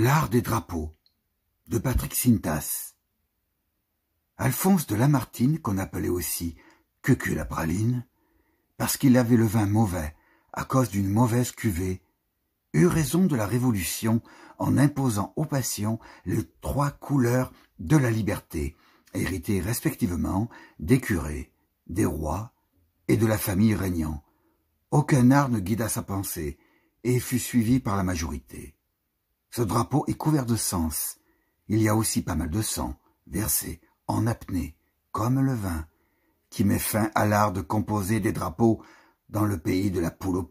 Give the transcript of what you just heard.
L'art des drapeaux de Patrick Sintas. Alphonse de Lamartine, qu'on appelait aussi Cucu la praline, parce qu'il avait le vin mauvais à cause d'une mauvaise cuvée, eut raison de la Révolution en imposant aux patients les trois couleurs de la liberté, héritées respectivement des curés, des rois et de la famille régnant. Aucun art ne guida sa pensée et fut suivi par la majorité. Ce drapeau est couvert de sens. Il y a aussi pas mal de sang, versé, en apnée, comme le vin, qui met fin à l'art de composer des drapeaux dans le pays de la poule